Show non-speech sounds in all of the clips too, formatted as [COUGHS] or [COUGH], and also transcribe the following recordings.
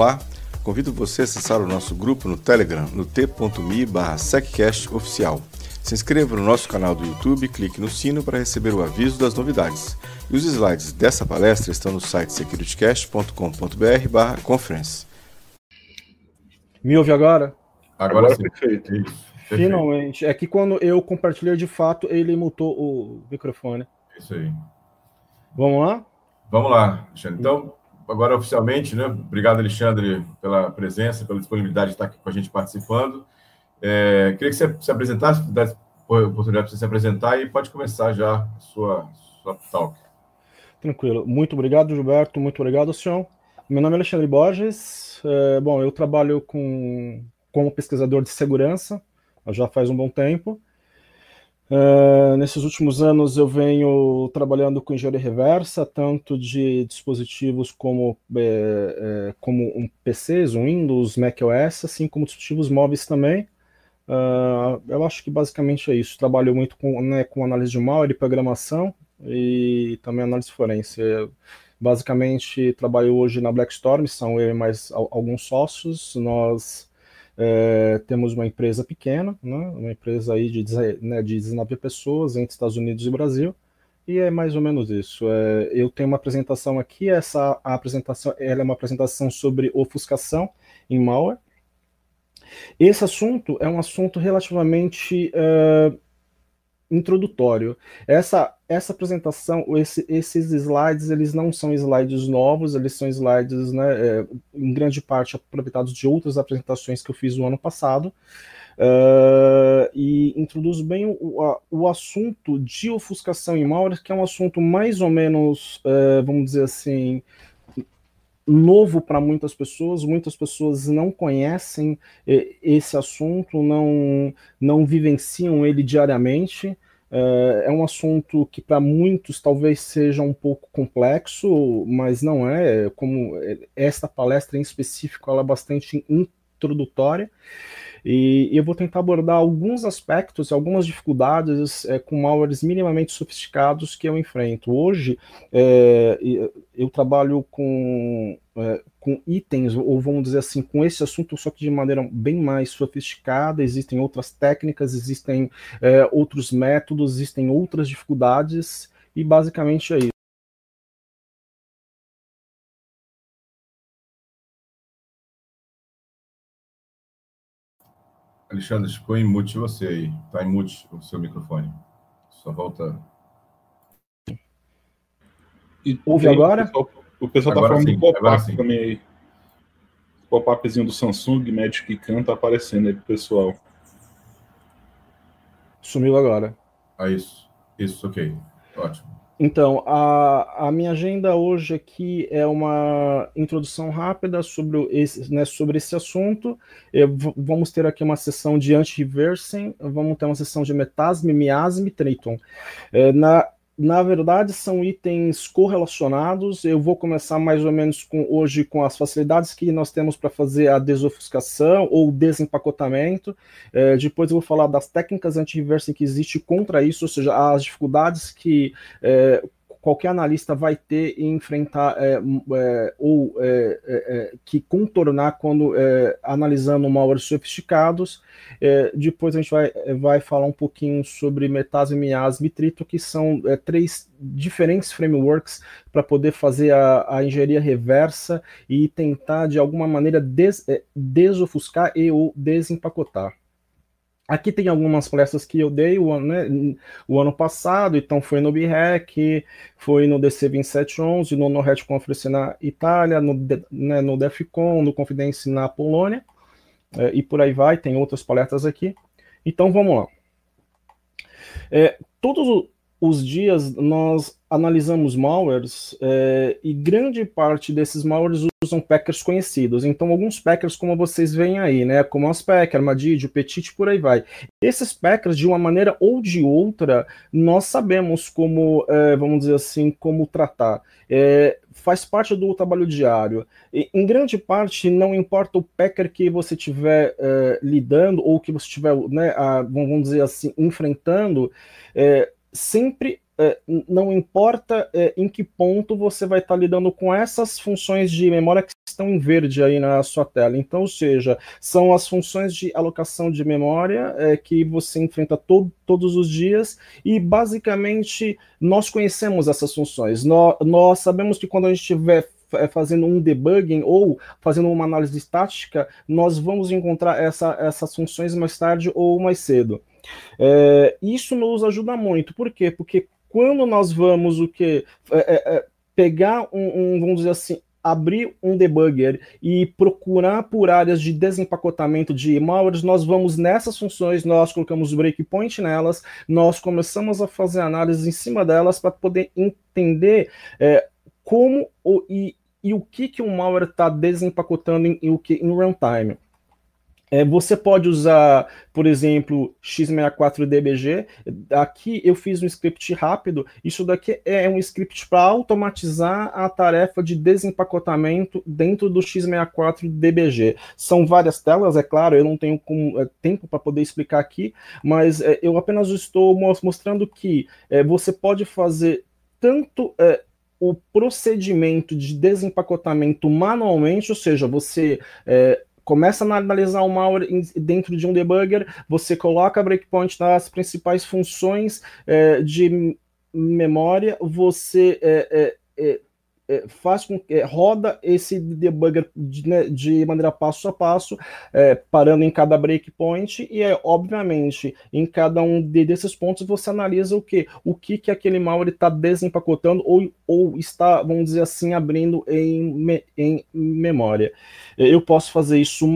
Olá, convido você a acessar o nosso grupo no Telegram no t.me seccastoficial. Se inscreva no nosso canal do YouTube, clique no sino para receber o aviso das novidades. E os slides dessa palestra estão no site securitycast.com.br conference. Me ouve agora? Agora, agora sim. perfeito. Finalmente. É que quando eu compartilhei de fato, ele mutou o microfone. Isso aí. Vamos lá? Vamos lá, Alexandre. Então, agora oficialmente, né? Obrigado, Alexandre, pela presença, pela disponibilidade de estar aqui com a gente participando. É, queria que você se apresentasse, desse oportunidade para você se apresentar e pode começar já a sua, sua talk. Tranquilo. Muito obrigado, Gilberto. Muito obrigado, senhor. Meu nome é Alexandre Borges. É, bom, eu trabalho com, como pesquisador de segurança já faz um bom tempo. Uh, nesses últimos anos eu venho trabalhando com engenharia reversa, tanto de dispositivos como, é, é, como um PCs, um Windows, macOS, assim como dispositivos móveis também. Uh, eu acho que basicamente é isso. Trabalho muito com, né, com análise de malware, programação e também análise forense. Basicamente trabalho hoje na Blackstorm, são eu e mais alguns sócios. Nós é, temos uma empresa pequena, né, uma empresa aí de, né, de 19 pessoas entre Estados Unidos e Brasil, e é mais ou menos isso. É, eu tenho uma apresentação aqui, essa apresentação ela é uma apresentação sobre ofuscação em malware. Esse assunto é um assunto relativamente uh, introdutório. Essa, essa apresentação, esse, esses slides, eles não são slides novos, eles são slides, né, é, em grande parte, aproveitados de outras apresentações que eu fiz no ano passado, Uh, e introduz bem o, a, o, assunto de ofuscação em malware, que é um assunto mais ou menos, uh, vamos dizer assim, novo para muitas pessoas, muitas pessoas não conhecem eh, esse assunto, não, não vivenciam ele diariamente. Eh, é um assunto que para muitos talvez seja um pouco complexo, mas não é, como eh, esta palestra em específico, ela é bastante introdutória. E eu vou tentar abordar alguns aspectos, algumas dificuldades é, com malwares minimamente sofisticados que eu enfrento. Hoje, é, eu trabalho com, é, com itens, ou vamos dizer assim, com esse assunto, só que de maneira bem mais sofisticada. Existem outras técnicas, existem é, outros métodos, existem outras dificuldades, e basicamente é isso. Alexandre, ficou em mute você aí. Está em mute o seu microfone. Só volta. E, Ouve aí, agora? O pessoal está falando sim, do pop-up também aí. Pop-upzinho do Samsung, Magic Can, está aparecendo aí o pessoal. Sumiu agora. Ah, isso. Isso, ok. Ótimo. Então, a, a minha agenda hoje aqui é uma introdução rápida sobre esse, né, sobre esse assunto. Eu, vamos ter aqui uma sessão de anti-reversing, vamos ter uma sessão de metasme, miasme, triton. É, na na verdade, são itens correlacionados. Eu vou começar mais ou menos com, hoje com as facilidades que nós temos para fazer a desofuscação ou desempacotamento. É, depois eu vou falar das técnicas anti-reversing que existe contra isso, ou seja, as dificuldades que é, qualquer analista vai ter que enfrentar é, é, ou é, é, é, que contornar quando é, analisando malwares sofisticados. depois a gente vai, vai falar um pouquinho sobre metas, MAs, mitrito, que são três diferentes frameworks para poder fazer a, a, engenharia reversa e tentar de alguma maneira des, desofuscar e ou desempacotar. Aqui tem algumas palestras que eu dei o ano, né, o ano passado, então foi no BREC, foi no DC2711, no NoRed Conference na Itália, no, né, no DEFCON, no Confidence na Polônia, é, e por aí vai, tem outras palestras aqui. Então vamos lá. É, todos, os dias nós analisamos malwares é, e grande parte desses malwares usam packers conhecidos. Então, alguns packers, como vocês veem aí, né? Como Aspec, Armadillo, Petit, por aí vai. Esses packers, de uma maneira ou de outra, nós sabemos como, é, vamos dizer assim, como tratar. É, faz parte do trabalho diário. E, em grande parte, não importa o packer que você estiver lidando ou que você estiver, né, a, vamos dizer assim, enfrentando, sempre é, não importa é, em que ponto você vai estar tá lidando com essas funções de memória que estão em verde aí na sua tela. Então, ou seja, são as funções de alocação de memória é, que você enfrenta todos os dias e basicamente nós conhecemos essas funções. Nós, nós sabemos que quando a gente tiver é, fazendo um debugging ou fazendo uma análise estática, nós vamos encontrar essa, essas funções mais tarde ou mais cedo. É, isso nos ajuda muito, por quê? Porque quando nós vamos o que é, é, é, pegar um, um, vamos dizer assim, abrir um debugger e procurar por áreas de desempacotamento de malwares, nós vamos nessas funções, nós colocamos breakpoint nelas, nós começamos a fazer análise em cima delas para poder entender é, como o, e e o que, que o malware está desempacotando em, em, em runtime. É, você pode usar, por exemplo, x64dbg. Aqui eu fiz um script rápido. Isso daqui é um script para automatizar a tarefa de desempacotamento dentro do x64dbg. São várias telas, é claro. Eu não tenho como, é, tempo para poder explicar aqui, mas é, eu apenas estou mostrando que é, você pode fazer tanto é, o procedimento de desempacotamento manualmente, ou seja, você é, começa a analisar o malware dentro de um debugger, você coloca breakpoint nas principais funções é, de memória, você é, é, é é, faz com que é, roda esse debugger de, né, de maneira passo a passo, é, parando em cada breakpoint, e é obviamente em cada um desses pontos você analisa o que? O que, que aquele mal está desempacotando ou, ou está, vamos dizer assim, abrindo em, me, em memória. É, eu posso fazer isso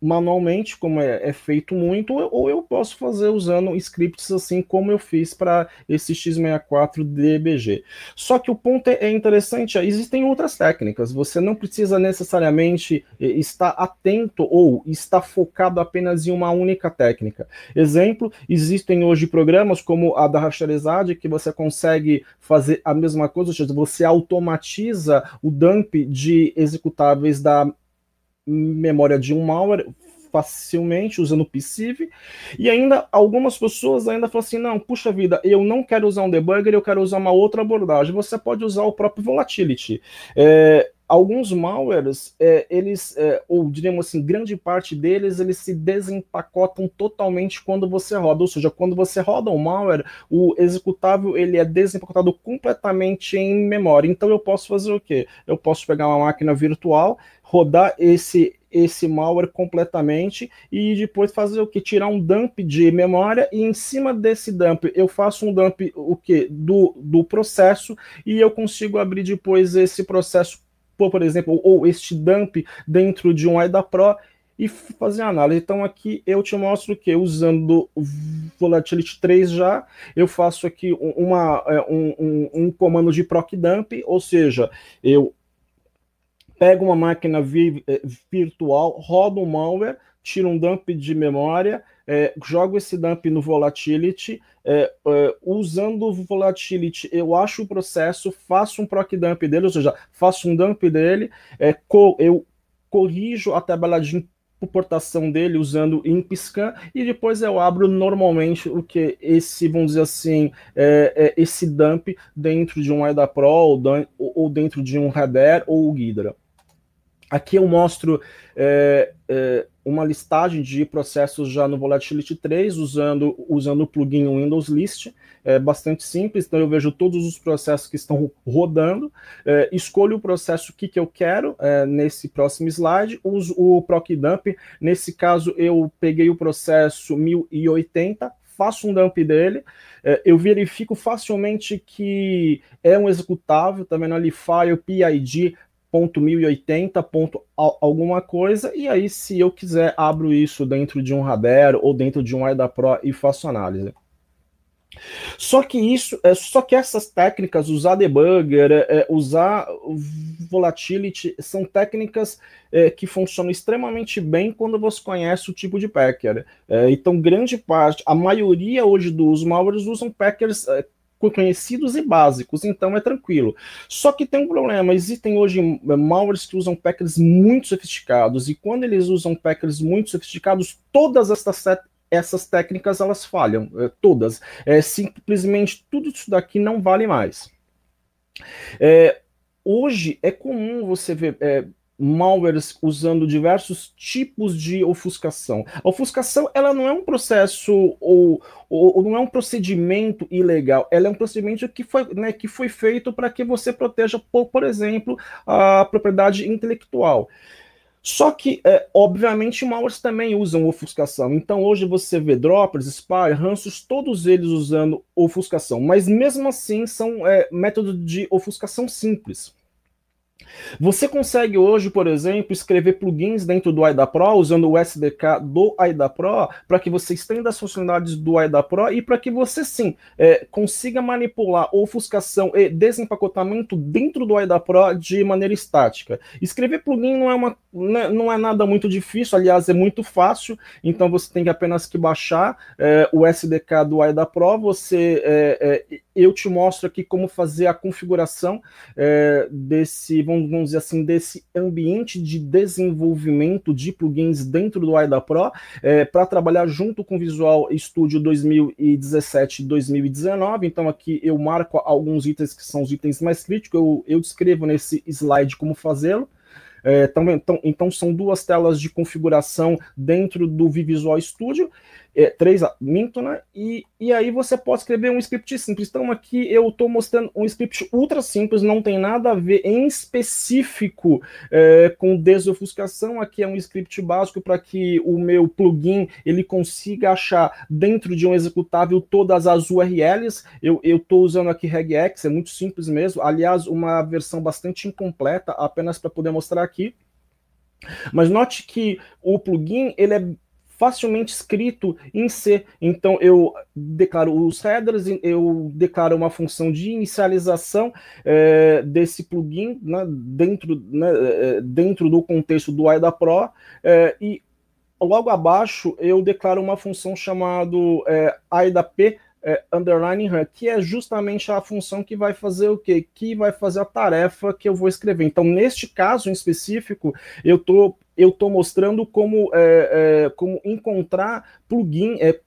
manualmente, como é, é feito muito, ou eu posso fazer usando scripts assim como eu fiz para esse X64 DBG. Só que o ponto é, é interessante, existem outras técnicas, você não precisa necessariamente é, estar atento ou estar focado apenas em uma única técnica. Exemplo, existem hoje programas como a da Rasterizade que você consegue fazer a mesma coisa, ou seja, você automatiza o dump de executáveis da memória de um malware facilmente usando o PSIV. E ainda algumas pessoas ainda falam assim: não, puxa vida, eu não quero usar um debugger, eu quero usar uma outra abordagem. Você pode usar o próprio Volatility. É, alguns malwares, é, eles, é, ou diríamos assim, grande parte deles, eles se desempacotam totalmente quando você roda. Ou seja, quando você roda um malware, o executável ele é desempacotado completamente em memória. Então eu posso fazer o quê? Eu posso pegar uma máquina virtual, rodar esse esse malware completamente e depois fazer o que? Tirar um dump de memória e em cima desse dump eu faço um dump o que? Do, do processo e eu consigo abrir depois esse processo por exemplo, ou este dump dentro de um AIDA Pro e fazer a análise. Então aqui eu te mostro que usando o Volatility 3 já, eu faço aqui uma, é, um, um, um comando de proc dump, ou seja, eu pego uma máquina vi é, virtual, rodo um malware, tiro um dump de memória, é, jogo esse dump no volatility, é, é, usando o volatility, eu acho o processo, faço um proc dump dele, ou seja, faço um dump dele, é, co eu corrijo a tabela de importação dele usando ImpScan e depois eu abro normalmente o que esse, vamos dizer assim, é, é esse dump dentro de um EDA Pro ou, ou, dentro de um Radar ou Guidra. Aqui eu mostro é, é uma listagem de processos já no Volatility 3, usando, usando o plugin Windows List, é bastante simples, então eu vejo todos os processos que estão rodando, é, escolho o processo que, que eu quero é, nesse próximo slide, uso o Dump. nesse caso eu peguei o processo 1080, faço um dump dele, é, eu verifico facilmente que é um executável, tá no ali file, PID, ponto 1080, ponto alguma coisa, e aí se eu quiser abro isso dentro de um Radar ou dentro de um AIDA Pro e faço análise. Só que isso, é, só que essas técnicas, usar debugger, é, é, usar volatility, são técnicas que funcionam extremamente bem quando você conhece o tipo de packer. Então, grande parte, a maioria hoje dos malwares usam packers conhecidos e básicos, então é tranquilo. Só que tem um problema, existem hoje é, malwares que usam packers muito sofisticados, e quando eles usam packers muito sofisticados, todas estas essas técnicas elas falham, é, todas. É, simplesmente tudo isso daqui não vale mais. É, hoje é comum você ver é, malwares usando diversos tipos de ofuscação. A ofuscação ela não é um processo ou, ou, ou não é um procedimento ilegal, ela é um procedimento que foi, né, que foi feito para que você proteja, por, por exemplo, a propriedade intelectual. Só que, é, obviamente, malwares também usam ofuscação. Então, hoje você vê droppers, spy, ranços, todos eles usando ofuscação. Mas, mesmo assim, são é, métodos de ofuscação simples. Você consegue hoje, por exemplo, escrever plugins dentro do AIDA Pro, usando o SDK do AIDA Pro, para que você estenda as funcionalidades do AIDA Pro e para que você, sim, é, consiga manipular ofuscação e desempacotamento dentro do AIDA Pro de maneira estática. Escrever plugin não é, uma, né, não é nada muito difícil, aliás, é muito fácil, então você tem que apenas que baixar é, o SDK do AIDA Pro, você é, é, eu te mostro aqui como fazer a configuração é, desse, vamos dizer assim, desse ambiente de desenvolvimento de plugins dentro do AIDA Pro é, para trabalhar junto com Visual Studio 2017 2019. Então aqui eu marco alguns itens que são os itens mais críticos, eu, eu descrevo nesse slide como fazê-lo. É, então, então, então, são duas telas de configuração dentro do Visual Studio é, três minto, né? E, e aí você pode escrever um script simples. Então aqui eu estou mostrando um script ultra simples, não tem nada a ver em específico é, com desofuscação. Aqui é um script básico para que o meu plugin ele consiga achar dentro de um executável todas as URLs. Eu estou usando aqui regex, é muito simples mesmo. Aliás, uma versão bastante incompleta, apenas para poder mostrar aqui. Mas note que o plugin ele é facilmente escrito em C. Então eu declaro os headers, eu declaro uma função de inicialização é, desse plugin né, dentro, né, eh, dentro do contexto do AIDA Pro é, e logo abaixo eu declaro uma função chamada é, AIDAP é, underlining Run, que é justamente a função que vai fazer o quê? Que vai fazer a tarefa que eu vou escrever. Então, neste caso em específico, eu estou eu estou mostrando como, é, é, como encontrar plugin, é,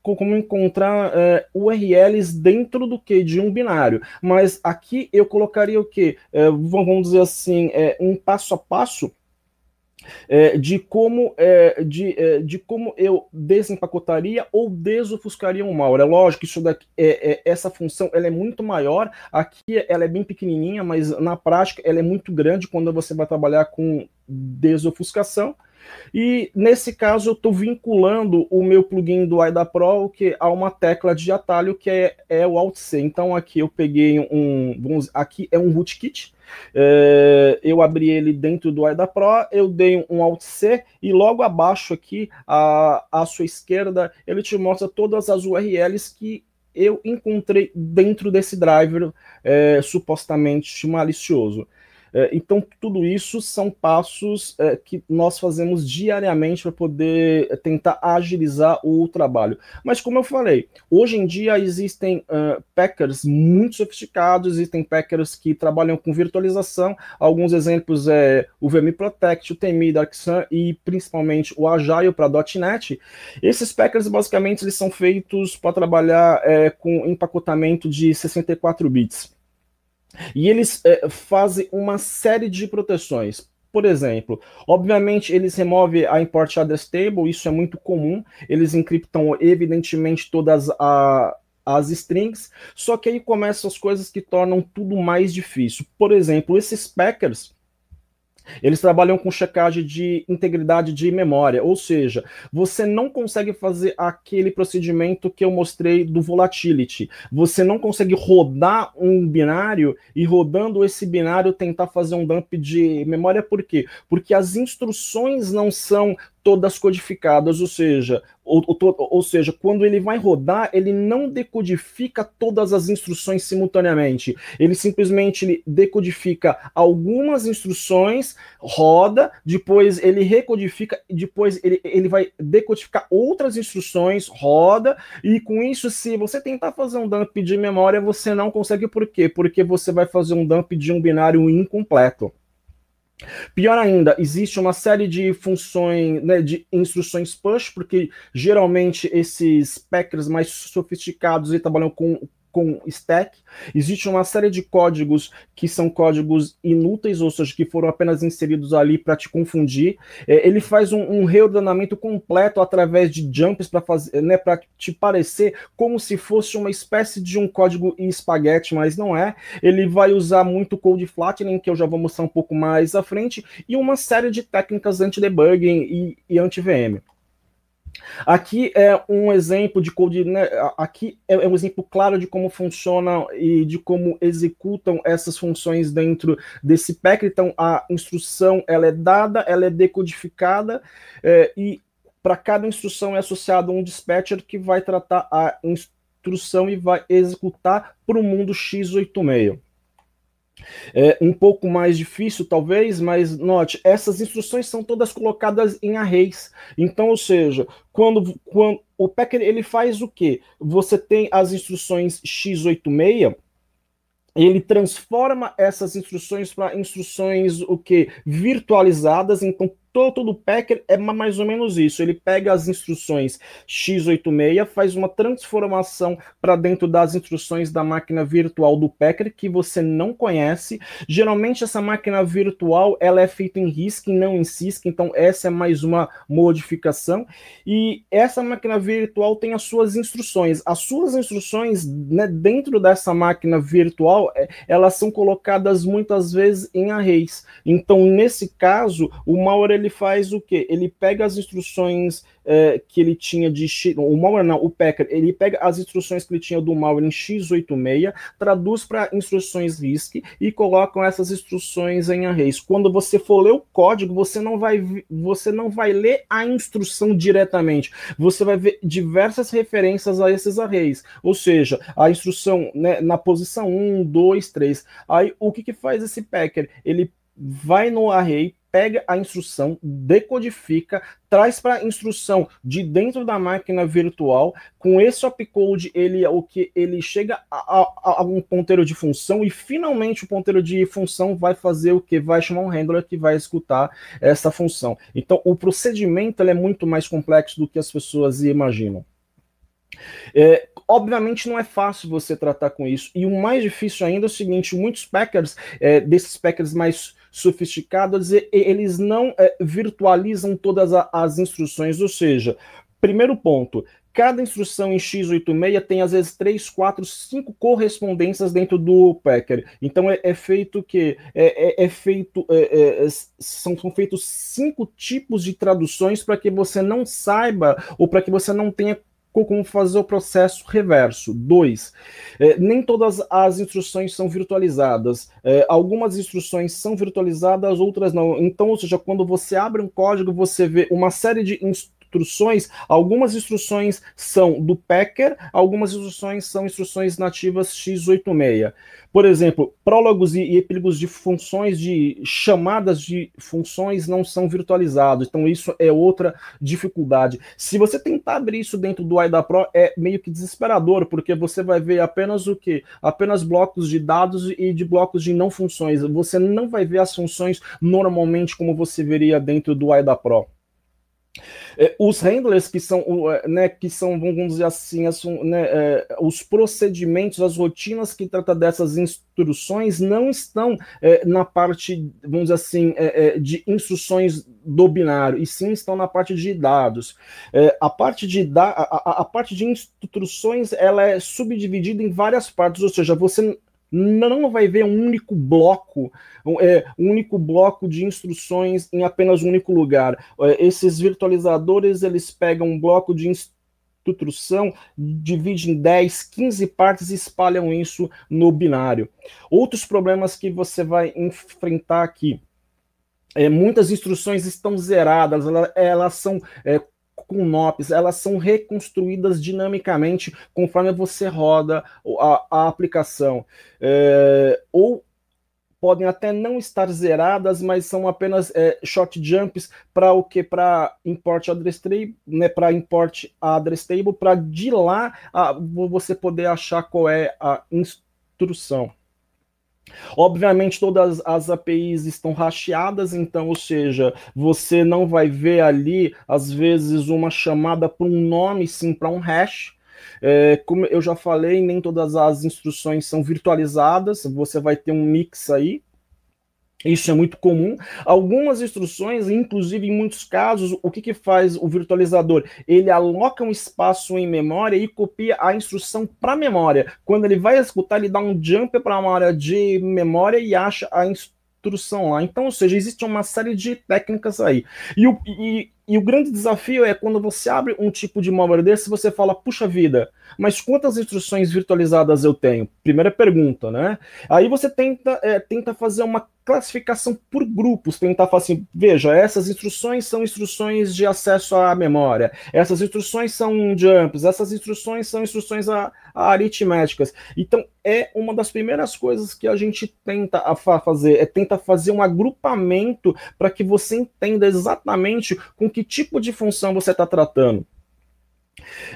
como encontrar é, URLs dentro do que de um binário. Mas aqui eu colocaria o que? É, vamos dizer assim, é, um passo a passo é, de, como, é, de, é, de como eu desempacotaria ou desofuscaria um mal. É lógico que isso daqui, é, é, essa função ela é muito maior, aqui ela é bem pequenininha, mas na prática ela é muito grande quando você vai trabalhar com desofuscação. E nesse caso eu estou vinculando o meu plugin do Pro que a uma tecla de atalho que é, é o Alt C. Então aqui eu peguei um, vamos, aqui é um rootkit. É, eu abri ele dentro do iDA Pro eu dei um Alt C e logo abaixo aqui à, à sua esquerda ele te mostra todas as URLs que eu encontrei dentro desse driver é, supostamente malicioso. É, então, tudo isso são passos é, que nós fazemos diariamente para poder tentar agilizar o trabalho. Mas, como eu falei, hoje em dia existem é, packers muito sofisticados, existem packers que trabalham com virtualização. Alguns exemplos é o VM Protect, o TMI, Sun e principalmente o Agile para .NET. Esses packers, basicamente, eles são feitos para trabalhar é, com empacotamento de 64 bits. E eles é, fazem uma série de proteções. Por exemplo, obviamente eles removem a import address table, isso é muito comum. Eles encriptam evidentemente todas a, as strings, só que aí começam as coisas que tornam tudo mais difícil. Por exemplo, esses packers eles trabalham com checagem de integridade de memória, ou seja, você não consegue fazer aquele procedimento que eu mostrei do volatility. Você não consegue rodar um binário e rodando esse binário tentar fazer um dump de memória, por quê? Porque as instruções não são todas codificadas, ou seja, ou, ou, ou, seja, quando ele vai rodar, ele não decodifica todas as instruções simultaneamente. Ele simplesmente ele decodifica algumas instruções, roda, depois ele recodifica, depois ele, ele vai decodificar outras instruções, roda, e com isso, se você tentar fazer um dump de memória, você não consegue. Por quê? Porque você vai fazer um dump de um binário incompleto. Pior ainda, existe uma série de funções, né, de instruções push, porque geralmente esses packers mais sofisticados trabalham com com stack. Existe uma série de códigos que são códigos inúteis, ou seja, que foram apenas inseridos ali para te confundir. É, ele faz um, um, reordenamento completo através de jumps para fazer, né, para te parecer como se fosse uma espécie de um código em espaguete, mas não é. Ele vai usar muito code flattening, que eu já vou mostrar um pouco mais à frente, e uma série de técnicas anti-debugging e, e anti-VM. Aqui é um exemplo de code, né? aqui é, é um exemplo claro de como funciona e de como executam essas funções dentro desse pack. Então a instrução ela é dada, ela é decodificada é, e para cada instrução é associado um dispatcher que vai tratar a instrução e vai executar para o mundo x86. É um pouco mais difícil, talvez, mas note, essas instruções são todas colocadas em arrays. Então, ou seja, quando, quando o Packer ele faz o quê? Você tem as instruções x86, ele transforma essas instruções para instruções o que virtualizadas, então todo do Packer é mais ou menos isso. Ele pega as instruções x86, faz uma transformação para dentro das instruções da máquina virtual do Packer que você não conhece. Geralmente essa máquina virtual ela é feita em RISC, não em CISC, então essa é mais uma modificação. E essa máquina virtual tem as suas instruções. As suas instruções né, dentro dessa máquina virtual, é, elas são colocadas muitas vezes em arrays. Então nesse caso, o malware ele faz o quê? Ele pega as instruções é, que ele tinha de X, o malware não, o Packer, ele pega as instruções que ele tinha do malware em x86, traduz para instruções RISC e colocam essas instruções em arrays. Quando você for ler o código, você não vai você não vai ler a instrução diretamente. Você vai ver diversas referências a esses arrays, ou seja, a instrução né, na posição 1, 2, 3. Aí o que que faz esse Packer? Ele vai no array, pega a instrução, decodifica, traz para a instrução de dentro da máquina virtual. Com esse opcode, ele é o que ele chega a, a, a, um ponteiro de função e finalmente o ponteiro de função vai fazer o que vai chamar um handler que vai executar essa função. Então, o procedimento é muito mais complexo do que as pessoas imaginam. É, obviamente não é fácil você tratar com isso. E o mais difícil ainda é o seguinte: muitos Packers, é, desses Packers mais sofisticadas, eles não é, virtualizam todas a, as instruções, ou seja, primeiro ponto, cada instrução em x86 tem às vezes três quatro cinco correspondências dentro do packer. Então é, é feito que é, é, é feito é, é, são, são, feitos cinco tipos de traduções para que você não saiba ou para que você não tenha como fazer o processo reverso. Dois, eh, nem todas as instruções são virtualizadas. Eh, algumas instruções são virtualizadas, outras não. Então, ou seja, quando você abre um código, você vê uma série de instruções instruções, algumas instruções são do Packer, algumas instruções são instruções nativas x86. Por exemplo, prólogos e epílogos de funções de chamadas de funções não são virtualizados. Então isso é outra dificuldade. Se você tentar abrir isso dentro do AIDA Pro é meio que desesperador, porque você vai ver apenas o que? Apenas blocos de dados e de blocos de não funções. Você não vai ver as funções normalmente como você veria dentro do AIDA Pro. É, os handlers que são, é, né, que são, vamos dizer assim, né, é, os procedimentos, as rotinas que trata dessas instruções não estão na parte, vamos dizer assim, de instruções do binário, e sim estão na parte de dados. a, parte de da, a, a, a parte de instruções ela é subdividida em várias partes, ou seja, você não vai ver um único bloco, um, é, um único bloco de instruções em apenas um único lugar. É, esses virtualizadores, eles pegam um bloco de instrução, dividem em 10, 15 partes e espalham isso no binário. Outros problemas que você vai enfrentar aqui. É, muitas instruções estão zeradas, elas, elas são é, com NOPs, elas são reconstruídas dinamicamente conforme você roda a, a aplicação. É, ou podem até não estar zeradas, mas são apenas é, short jumps para o que? Para import address table, né? Para import address table, para de lá a, você poder achar qual é a instrução. Obviamente, todas as APIs estão racheadas, então, ou seja, você não vai ver ali, às vezes, uma chamada para um nome, sim, para um hash. É, como eu já falei, nem todas as instruções são virtualizadas, você vai ter um mix aí. Isso é muito comum. Algumas instruções, inclusive em muitos casos, o que, que faz o virtualizador? Ele aloca um espaço em memória e copia a instrução para memória. Quando ele vai executar, ele dá um jump para uma área de memória e acha a instrução lá. Então, ou seja, existe uma série de técnicas aí. E o, e, e o grande desafio é quando você abre um tipo de malware desse, você fala, puxa vida, mas quantas instruções virtualizadas eu tenho? Primeira pergunta, né? Aí você tenta, é, tenta fazer uma classificação por grupos, tentar tá falar assim, veja, essas instruções são instruções de acesso à memória, essas instruções são jumps, essas instruções são instruções a, a aritméticas. Então, é uma das primeiras coisas que a gente tenta a fa fazer, é tentar fazer um agrupamento para que você entenda exatamente com que tipo de função você está tratando.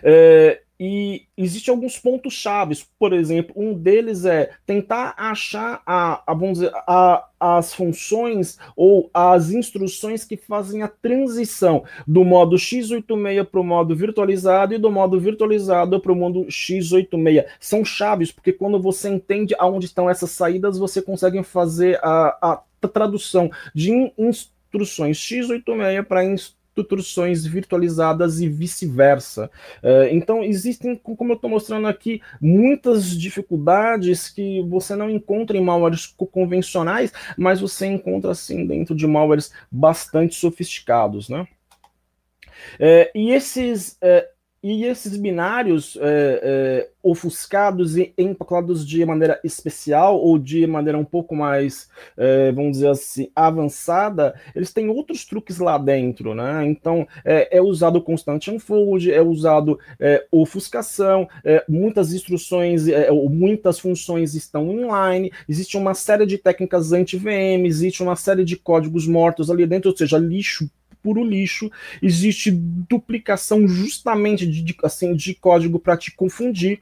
É, e existem alguns pontos chaves, por exemplo, um deles é tentar achar a, a vamos dizer, a, as funções ou as instruções que fazem a transição do modo x86 para o modo virtualizado e do modo virtualizado para o mundo x86. São chaves, porque quando você entende aonde estão essas saídas, você consegue fazer a, a tradução de instruções x86 para instruções tutorções virtualizadas e vice-versa. Eh, então, existem, como eu estou mostrando aqui, muitas dificuldades que você não encontra em malwares convencionais, mas você encontra, assim, dentro de malwares bastante sofisticados, né? Eh, e esses eh, e esses binários é, é, ofuscados e empacotados de maneira especial ou de maneira um pouco mais, é, vamos dizer assim, avançada, eles têm outros truques lá dentro, né? Então é, usado constant unfold, é usado é é, ofuscação, é, muitas instruções, ou muitas funções estão inline, existe uma série de técnicas anti-VM, existe uma série de códigos mortos ali dentro, ou seja, lixo puro lixo, existe duplicação justamente de, assim, de código para te confundir.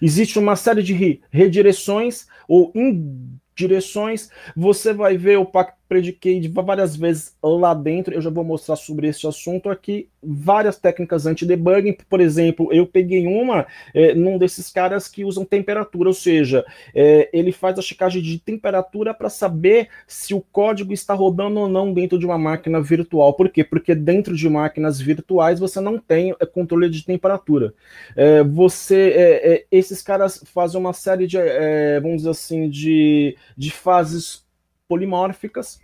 Existe uma série de redireções ou indireções. Você vai ver o pacto prediquei várias vezes lá dentro, eu já vou mostrar sobre esse assunto aqui, várias técnicas anti-debugging, por exemplo, eu peguei uma é, num desses caras que usam temperatura, ou seja, é, ele faz a checagem de temperatura para saber se o código está rodando ou não dentro de uma máquina virtual. Por quê? Porque dentro de máquinas virtuais você não tem é, controle de temperatura. É, você, é, é, esses caras fazem uma série de, vamos dizer assim, de, de fases polimórficas.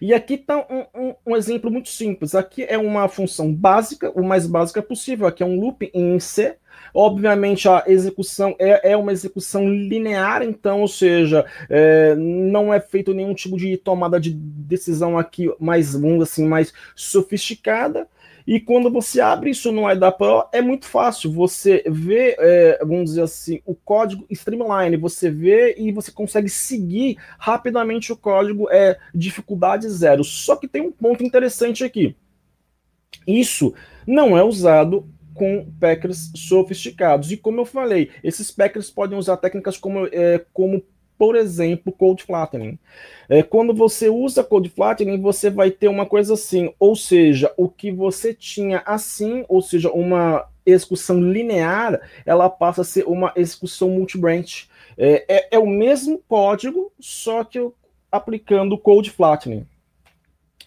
E aqui está um, um, um, exemplo muito simples. Aqui é uma função básica, o mais básica é possível. Aqui é um loop em C. Obviamente, a execução é, é uma execução linear, então, ou seja, é, não é feito nenhum tipo de tomada de decisão aqui mais, longa assim, mais sofisticada. E quando você abre isso no IDA Pro, é muito fácil. Você vê, é, vamos dizer assim, o código streamline, você vê e você consegue seguir rapidamente o código, é dificuldade zero. Só que tem um ponto interessante aqui. Isso não é usado com packers sofisticados. E como eu falei, esses packers podem usar técnicas como, é, como por exemplo, cold flattening. É, quando você usa cold flattening, você vai ter uma coisa assim, ou seja, o que você tinha assim, ou seja, uma execução linear, ela passa a ser uma execução multibranch. É, é, é o mesmo código, só que aplicando cold flattening.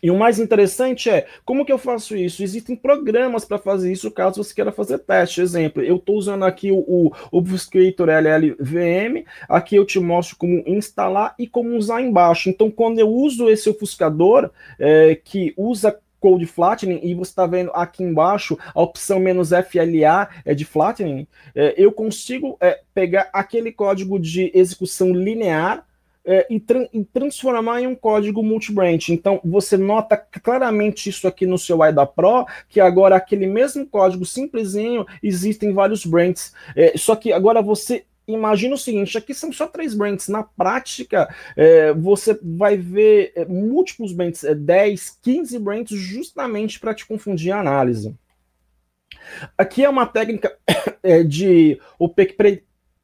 E o mais interessante é, como que eu faço isso? Existem programas para fazer isso caso você queira fazer teste. Exemplo, eu estou usando aqui o, o Obfuscator LLVM, aqui eu te mostro como instalar e como usar embaixo. Então, quando eu uso esse ofuscador, é, que usa Code Flattening, e você está vendo aqui embaixo a opção menos FLA é de Flattening, é, eu consigo é, pegar aquele código de execução linear, é, e, tra e, transformar em um código multibrand. Então, você nota claramente isso aqui no seu IDA Pro, que agora aquele mesmo código simplesinho existem vários brands. É, só que agora você imagina o seguinte: aqui são só três brands. Na prática, é, você vai ver é, múltiplos brands, é, 10, 15 brands, justamente para te confundir a análise. Aqui é uma técnica [COUGHS] é, de OPEC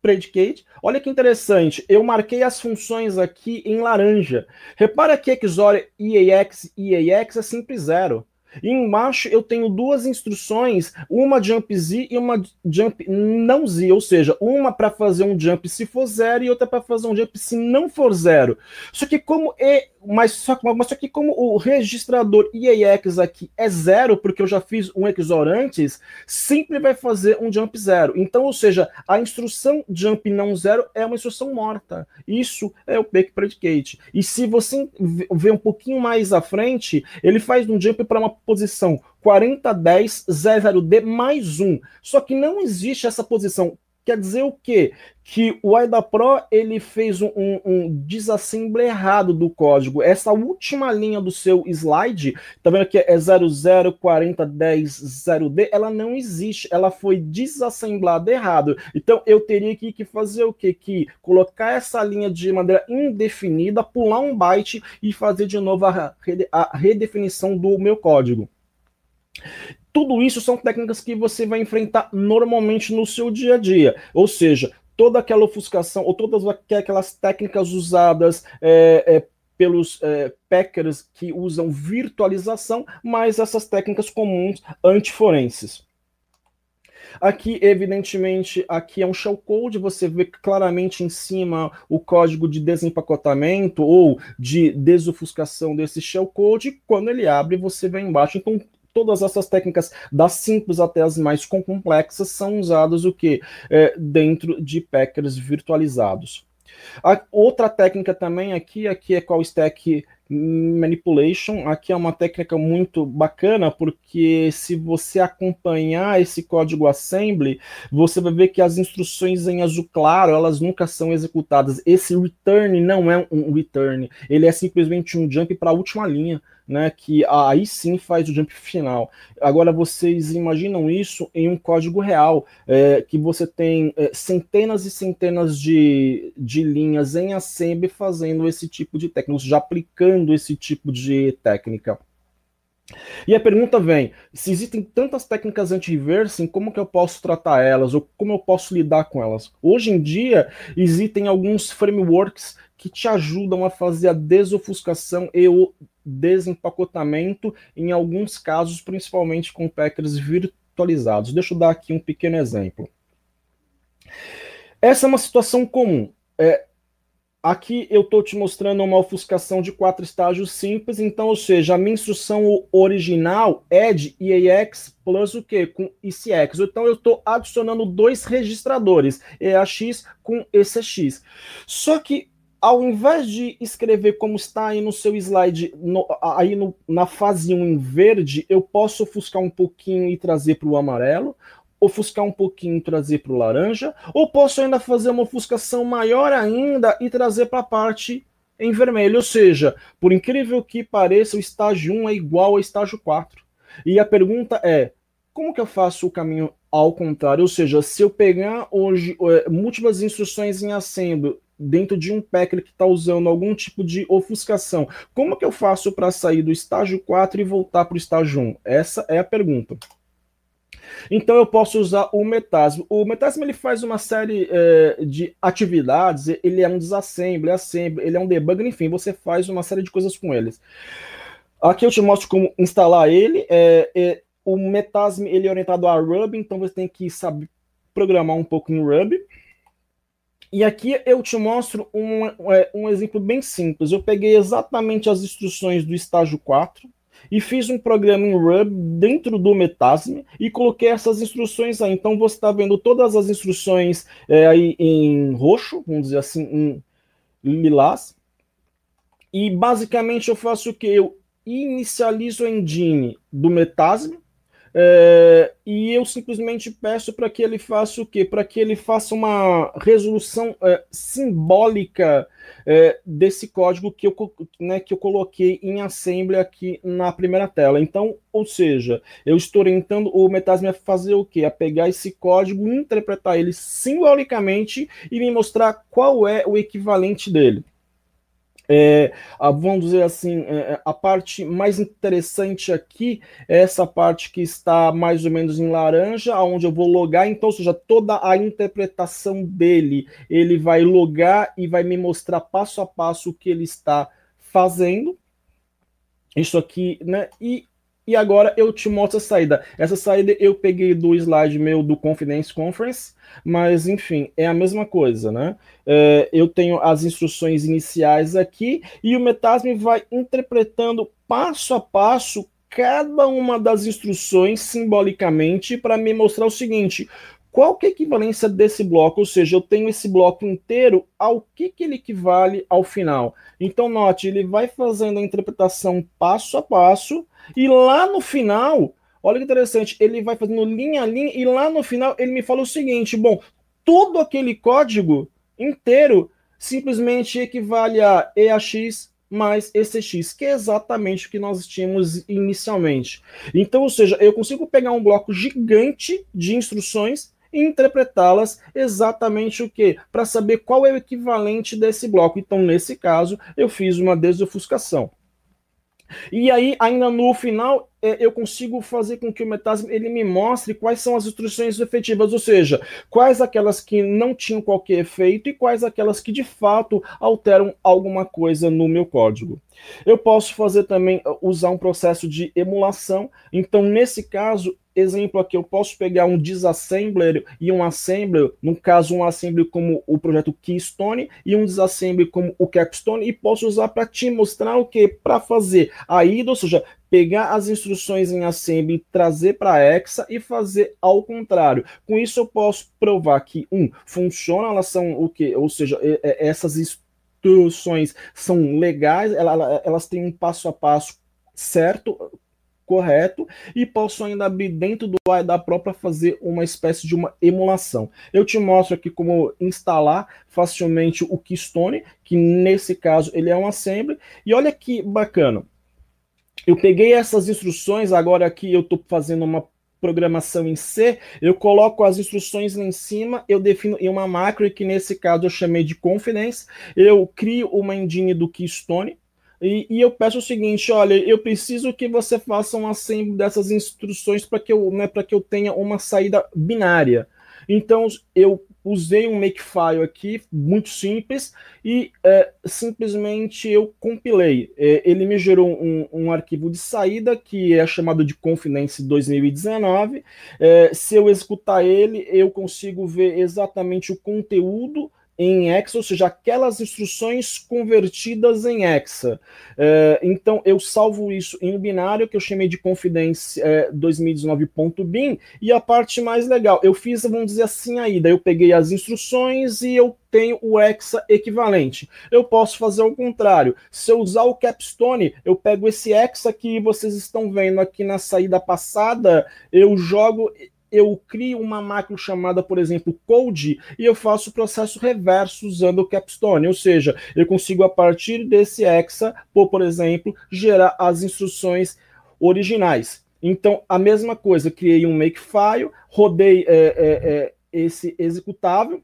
predicate. Olha que interessante, eu marquei as funções aqui em laranja. Repara que XOR EAX EAX é simples zero. E embaixo eu tenho duas instruções, uma jump z e uma jump não z, ou seja, uma para fazer um jump se for zero e outra para fazer um jump se não for zero. Só que como e mas só, mas só que como o registrador IAX aqui é zero, porque eu já fiz um XOR antes, sempre vai fazer um jump zero. Então, ou seja, a instrução jump não zero é uma instrução morta. Isso é o PEC predicate. E se você ver um pouquinho mais à frente, ele faz um jump para uma posição 4010 00D mais 1. Só que não existe essa posição Quer dizer o quê? Que o AIDA Pro ele fez um, um, um errado do código. Essa última linha do seu slide, tá vendo que é 004010D, ela não existe, ela foi desassemblada errado. Então eu teria que, que fazer o quê? Que colocar essa linha de maneira indefinida, pular um byte e fazer de novo a, a redefinição do meu código tudo isso são técnicas que você vai enfrentar normalmente no seu dia a dia. Ou seja, toda aquela ofuscação ou todas aquelas técnicas usadas é, é, pelos é, packers que usam virtualização, mais essas técnicas comuns antiforenses. Aqui, evidentemente, aqui é um shellcode, você vê claramente em cima o código de desempacotamento ou de desofuscação desse shellcode. Quando ele abre, você vê embaixo. Então, todas essas técnicas, das simples até as mais complexas, são usadas o que é, dentro de packers virtualizados. A outra técnica também aqui, aqui é qual stack manipulation. Aqui é uma técnica muito bacana, porque se você acompanhar esse código assembly, você vai ver que as instruções em azul claro, elas nunca são executadas. Esse return não é um return, ele é simplesmente um jump para a última linha. Né, que aí sim faz o jump final. Agora vocês imaginam isso em um código real, é, que você tem é, centenas e centenas de, de linhas em assembly fazendo esse tipo de técnica, já aplicando usando esse tipo de técnica. E a pergunta vem: se existem tantas técnicas anti-reversing, como que eu posso tratar elas ou como eu posso lidar com elas? Hoje em dia existem alguns frameworks que te ajudam a fazer a desofuscação e o desempacotamento em alguns casos, principalmente com packers virtualizados. Deixa eu dar aqui um pequeno exemplo. Essa é uma situação comum. É, Aqui eu estou te mostrando uma ofuscação de quatro estágios simples, então, ou seja, a minha instrução original é de EAX plus o quê? Com ICX. Então, eu estou adicionando dois registradores, EAX com ECX. Só que, ao invés de escrever como está aí no seu slide, no, aí no, na fase 1 em verde, eu posso ofuscar um pouquinho e trazer para o amarelo, ofuscar um pouquinho e trazer para o laranja, ou posso ainda fazer uma ofuscação maior ainda e trazer para a parte em vermelho. Ou seja, por incrível que pareça, o estágio 1 é igual ao estágio 4. E a pergunta é: como que eu faço o caminho ao contrário? Ou seja, se eu pegar hoje é, múltiplas instruções em assembly dentro de um packer que está usando algum tipo de ofuscação, como que eu faço para sair do estágio 4 e voltar para o estágio 1? Essa é a pergunta. Então eu posso usar o Metasm. O Metasm ele faz uma série é, de atividades, ele é um disassembly, assembly, ele é um debugger, enfim, você faz uma série de coisas com eles. Aqui eu te mostro como instalar ele. É, é, o Metasm ele é orientado a Ruby, então você tem que saber programar um pouco em Ruby. E aqui eu te mostro um, um exemplo bem simples. Eu peguei exatamente as instruções do estágio 4, e fiz um programa em Ruby dentro do Metasm e coloquei essas instruções aí. Então você está vendo todas as instruções é, aí em roxo, vamos dizer assim, em lilás. E basicamente eu faço o que? Eu inicializo o engine do Metasm, é, e eu simplesmente peço para que ele faça o quê? Para que ele faça uma resolução é, simbólica é, desse código que eu, né, que eu coloquei em assembly aqui na primeira tela. Então, ou seja, eu estou orientando o Metasm a fazer o quê? A pegar esse código, interpretar ele simbolicamente e me mostrar qual é o equivalente dele. É, ah, vamos dizer assim, é, é, a parte mais interessante aqui é essa parte que está mais ou menos em laranja, onde eu vou logar, então, ou seja, toda a interpretação dele, ele vai logar e vai me mostrar passo a passo o que ele está fazendo. Isso aqui, né? E e agora eu te mostro a saída. Essa saída eu peguei do slide meu do Confidence Conference, mas enfim, é a mesma coisa, né? É, eu tenho as instruções iniciais aqui e o Metasme vai interpretando passo a passo cada uma das instruções simbolicamente para me mostrar o seguinte: qual que é a equivalência desse bloco? Ou seja, eu tenho esse bloco inteiro, ao que, que ele equivale ao final? Então, note, ele vai fazendo a interpretação passo a passo, e lá no final, olha que interessante, ele vai fazendo linha a linha, e lá no final ele me fala o seguinte: bom, todo aquele código inteiro simplesmente equivale a EAX mais esse X, que é exatamente o que nós tínhamos inicialmente. Então, ou seja, eu consigo pegar um bloco gigante de instruções interpretá-las exatamente o que? Para saber qual é o equivalente desse bloco. Então, nesse caso, eu fiz uma desofuscação. E aí, ainda no final, é, eu consigo fazer com que o Metasm ele me mostre quais são as instruções efetivas, ou seja, quais aquelas que não tinham qualquer efeito e quais aquelas que de fato alteram alguma coisa no meu código. Eu posso fazer também uh, usar um processo de emulação, então nesse caso Exemplo aqui, eu posso pegar um disassembler e um assembler, no caso um assembler como o projeto Keystone e um disassembler como o Capstone e posso usar para te mostrar o que? Para fazer a IDA, ou seja, pegar as instruções em assembly, trazer para hexa e fazer ao contrário. Com isso eu posso provar que um funciona, elas são o que, ou seja, essas instruções são legais, elas têm um passo a passo certo correto e posso ainda abrir dentro do da própria fazer uma espécie de uma emulação. Eu te mostro aqui como instalar facilmente o Keystone, que nesse caso ele é um assembly, e olha que bacana. Eu peguei essas instruções, agora aqui eu estou fazendo uma programação em C, eu coloco as instruções lá em cima, eu defino em uma macro que nesse caso eu chamei de confidence, eu crio uma engine do Keystone, e, e, eu peço o seguinte, olha, eu preciso que você faça um assembly dessas instruções para que, eu, né, que eu tenha uma saída binária. Então, eu usei um makefile aqui, muito simples, e é, simplesmente eu compilei. É, ele me gerou um, um, arquivo de saída que é chamado de Confidence 2019. É, se eu executar ele, eu consigo ver exatamente o conteúdo em hexa, ou seja, aquelas instruções convertidas em hexa. É, então, eu salvo isso em um binário que eu chamei de confidência é, 2019.bin, e a parte mais legal, eu fiz, vamos dizer assim, aí, daí eu peguei as instruções e eu tenho o hexa equivalente. Eu posso fazer o contrário. Se eu usar o capstone, eu pego esse hexa que vocês estão vendo aqui na saída passada, eu jogo eu crio uma macro chamada, por exemplo, code, e eu faço o processo reverso usando o capstone, ou seja, eu consigo a partir desse hexa, por exemplo, gerar as instruções originais. Então, a mesma coisa, criei um makefile, rodei é, é, é, esse executável,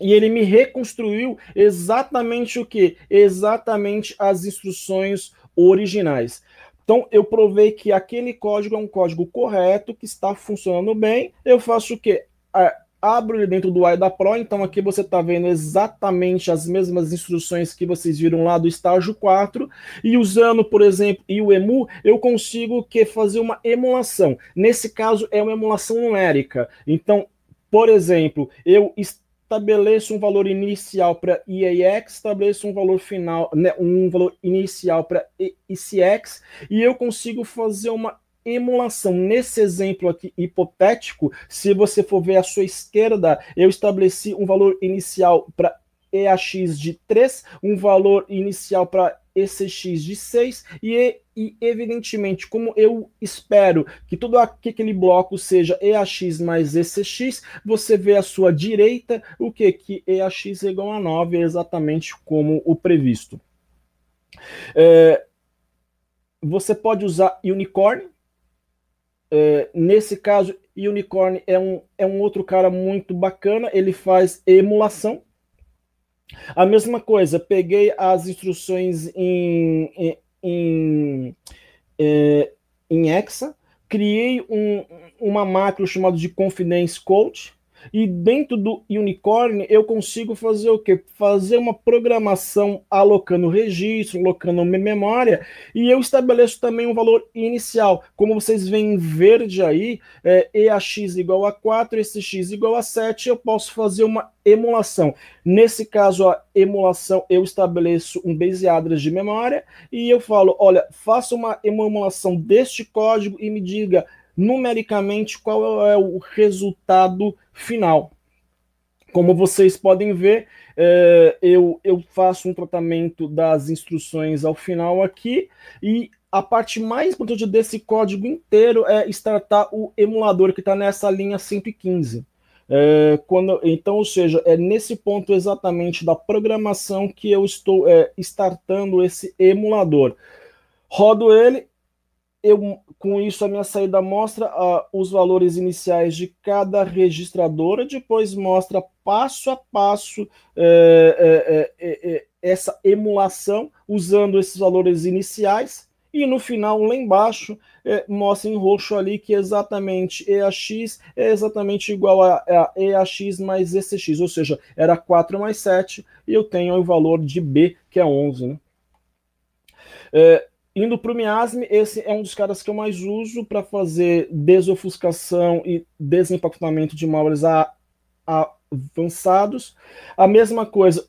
e ele me reconstruiu exatamente o que? Exatamente as instruções originais. Então, eu provei que aquele código é um código correto, que está funcionando bem. Eu faço o quê? É, abro ele dentro do AIDA Pro, então aqui você está vendo exatamente as mesmas instruções que vocês viram lá do estágio 4, e usando, por exemplo, o EMU, eu consigo que fazer uma emulação. Nesse caso, é uma emulação numérica. Então, por exemplo, eu estou estabeleça um valor inicial para EAX, estabeleça um valor final, né, um valor inicial para ECX, e eu consigo fazer uma emulação. Nesse exemplo aqui hipotético, se você for ver à sua esquerda, eu estabeleci um valor inicial para EAX de 3, um valor inicial para ECX de 6 e, e, evidentemente, como eu espero que todo aquele bloco seja EAX mais ECX, você vê à sua direita o que? Que EAX é igual a 9, é exatamente como o previsto. É, você pode usar Unicorn, é, nesse caso, Unicorn é um, é um outro cara muito bacana, ele faz emulação, a mesma coisa, peguei as instruções em, em, em, é, em, Exa, criei um, uma macro chamada de Confidence Coach, e dentro do Unicorn eu consigo fazer o quê? Fazer uma programação alocando registro, alocando memória, e eu estabeleço também um valor inicial. Como vocês veem em verde aí, é, igual a 4, esse x igual a 7, eu posso fazer uma emulação. Nesse caso, a emulação, eu estabeleço um base address de memória e eu falo, olha, faça uma emulação deste código e me diga numericamente qual é o resultado final. Como vocês podem ver, é, eu, eu faço um tratamento das instruções ao final aqui e a parte mais importante desse código inteiro é startar o emulador que está nessa linha 115. É, quando, então, ou seja, é nesse ponto exatamente da programação que eu estou é, startando esse emulador. Rodo ele, eu, com isso, a minha saída mostra uh, os valores iniciais de cada registradora, depois mostra passo a passo eh, eh, eh, essa emulação usando esses valores iniciais, e no final, lá embaixo, mostra em roxo ali que exatamente EAX é, é exatamente igual a, a EAX é mais ECX, ou seja, era 4 mais 7, e eu tenho o valor de B, que é 11. Né? É, Indo para o miasme, esse é um dos caras que eu mais uso para fazer desofuscação e desempacotamento de malwares avançados. A mesma coisa,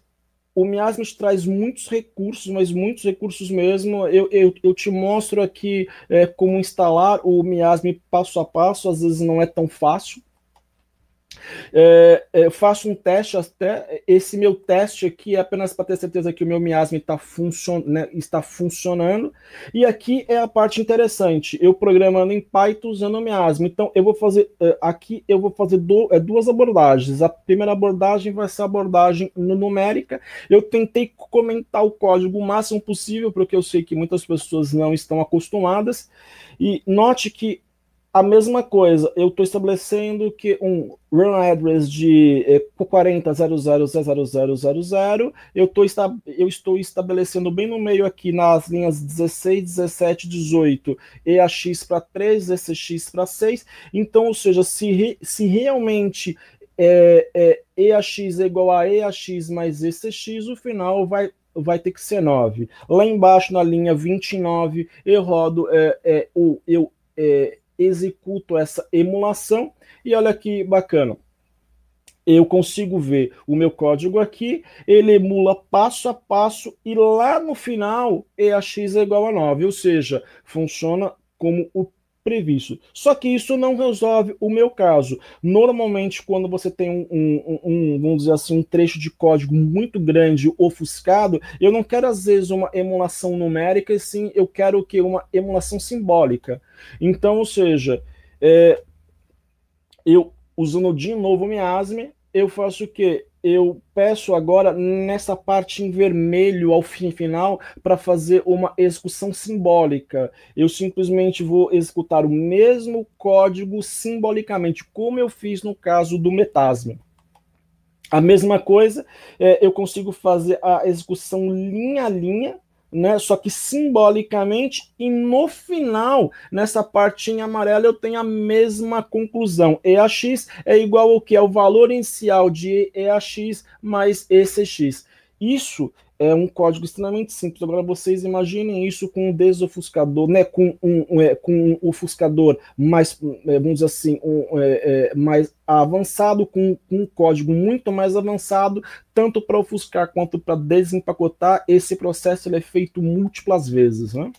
o Miasme traz muitos recursos, mas muitos recursos mesmo. Eu, eu, eu te mostro aqui é, como instalar o Miasme passo a passo, às vezes não é tão fácil, é, é, eu faço um teste até. Esse meu teste aqui é apenas para ter certeza que o meu miasma está, funcion, né, está funcionando. E aqui é a parte interessante. Eu programando em Python usando o miasma. Então eu vou fazer é, aqui eu vou fazer do, é, duas abordagens. A primeira abordagem vai ser a abordagem numérica. Eu tentei comentar o código o máximo possível, porque eu sei que muitas pessoas não estão acostumadas. E note que a mesma coisa, eu estou estabelecendo que um run address de eh, eu, tô esta, eu estou estabelecendo bem no meio aqui nas linhas 16, 17, 18, EAX para 3, ECX para 6. Então, ou seja, se, re, se realmente é, é, EAX é igual a EAX mais ECX, o final vai vai ter que ser 9. Lá embaixo, na linha 29, eu rodo é, é, o, eu, é, executo essa emulação e olha que bacana. Eu consigo ver o meu código aqui, ele emula passo a passo e lá no final EAX é igual a 9, ou seja, funciona como o previsto. Só que isso não resolve o meu caso. Normalmente, quando você tem um, um, um, vamos dizer assim, um trecho de código muito grande, ofuscado, eu não quero às vezes uma emulação numérica, e sim eu quero que uma emulação simbólica. Então, ou seja, é, eu usando de novo o miasme, eu faço o quê? eu peço agora, nessa parte em vermelho, ao fim final, para fazer uma execução simbólica. Eu simplesmente vou executar o mesmo código simbolicamente, como eu fiz no caso do metasma. A mesma coisa, é, eu consigo fazer a execução linha a linha, né? Só que simbolicamente e no final, nessa partinha amarela, eu tenho a mesma conclusão. EAX é igual ao que? É o valor inicial de EAX mais ECX. Isso é um código extremamente simples. Agora vocês imaginem isso com um desofuscador, né, com um, é, com um ofuscador mais, é, vamos dizer assim, um, é, é, mais avançado, com, com, um código muito mais avançado, tanto para ofuscar quanto para desempacotar. Esse processo ele é feito múltiplas vezes, né?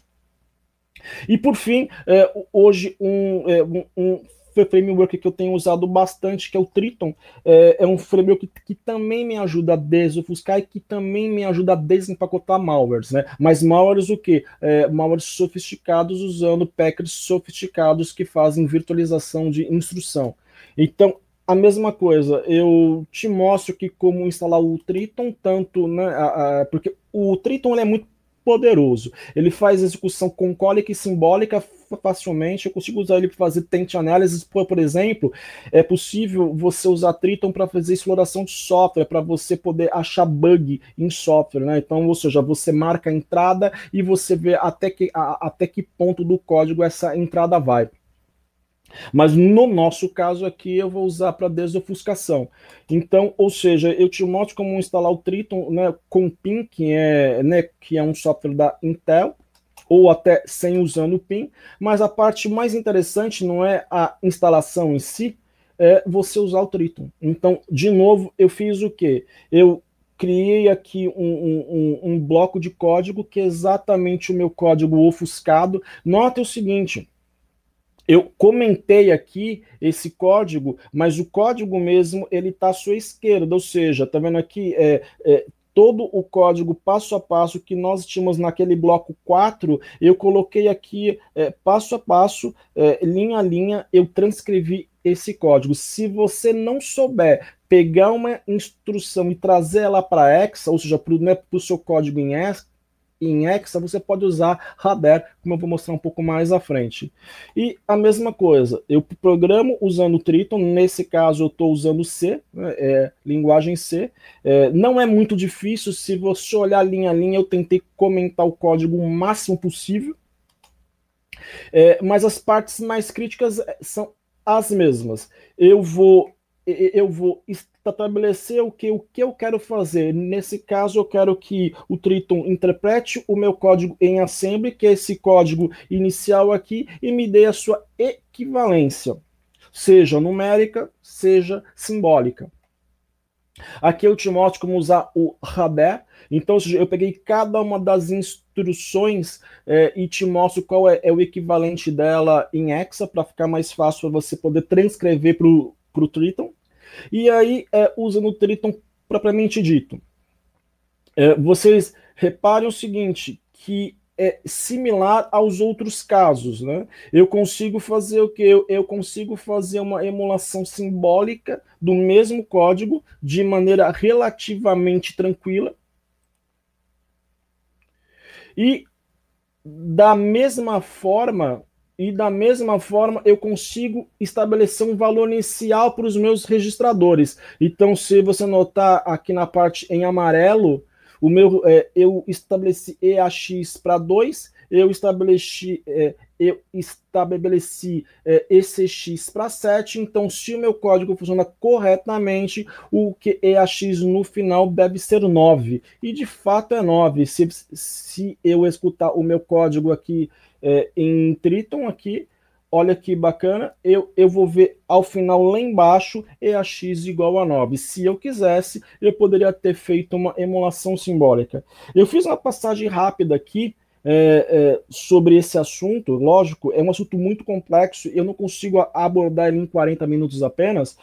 E por fim, é, hoje um, é, um framework que eu tenho usado bastante, que é o Triton. É, é um framework que, que, também me ajuda a desofuscar e que também me ajuda a desempacotar malwares, né? Mas malwares o quê? É, malwares sofisticados usando packers sofisticados que fazem virtualização de instrução. Então, a mesma coisa, eu te mostro que como instalar o Triton, tanto, né, a, a, porque o Triton é muito poderoso. Ele faz execução concólica e simbólica facilmente. Eu consigo usar ele para fazer tente análises, por, exemplo. É possível você usar Triton para fazer exploração de software, para você poder achar bug em software, né? Então, ou seja, você marca a entrada e você vê até que, a, até que ponto do código essa entrada vai. Mas no nosso caso aqui, eu vou usar para desofuscação. Então, ou seja, eu te mostro como instalar o Triton né, com PIN, que é, né, que é um software da Intel, ou até sem usando o PIN. Mas a parte mais interessante não é a instalação em si, é você usar o Triton. Então, de novo, eu fiz o quê? Eu criei aqui um, um, um bloco de código que é exatamente o meu código ofuscado. Nota o seguinte eu comentei aqui esse código, mas o código mesmo ele está à sua esquerda, ou seja, está vendo aqui é, é, todo o código passo a passo que nós tínhamos naquele bloco 4, eu coloquei aqui é, passo a passo, é, linha a linha, eu transcrevi esse código. Se você não souber pegar uma instrução e trazer ela para Exa, ou seja, para o né, seu código em e em hexa, você pode usar radar, como eu vou mostrar um pouco mais à frente. E a mesma coisa, eu programo usando Triton, nesse caso eu estou usando C, né, é, linguagem C. É, não é muito difícil, se você olhar linha a linha, eu tentei comentar o código o máximo possível. É, mas as partes mais críticas é, são as mesmas. Eu vou eu vou estabelecer o que, o que eu quero fazer. Nesse caso, eu quero que o Triton interprete o meu código em assembly, que é esse código inicial aqui, e me dê a sua equivalência, seja numérica, seja simbólica. Aqui eu te mostro como usar o rabé. Então, eu peguei cada uma das instruções é, e te mostro qual é, é, o equivalente dela em hexa, para ficar mais fácil você poder transcrever para o Triton. E aí é, usa no Triton propriamente dito. É, vocês reparem o seguinte, que é similar aos outros casos, né? Eu consigo fazer o que eu, eu, consigo fazer uma emulação simbólica do mesmo código de maneira relativamente tranquila e da mesma forma e da mesma forma, eu consigo estabelecer um valor inicial para os meus registradores. Então, se você notar aqui na parte em amarelo, o meu, é, eu estabeleci EAX para 2, eu estabeleci, é, eu estabeleci é, ECX para 7, então se o meu código funciona corretamente, o que EAX no final deve ser 9, e de fato é 9, se, se eu escutar o meu código aqui é, em Triton aqui, olha que bacana, eu, eu vou ver ao final lá embaixo é a x igual a 9. Se eu quisesse, eu poderia ter feito uma emulação simbólica. Eu fiz uma passagem rápida aqui é, é, sobre esse assunto, lógico, é um assunto muito complexo, eu não consigo abordar ele em 40 minutos apenas,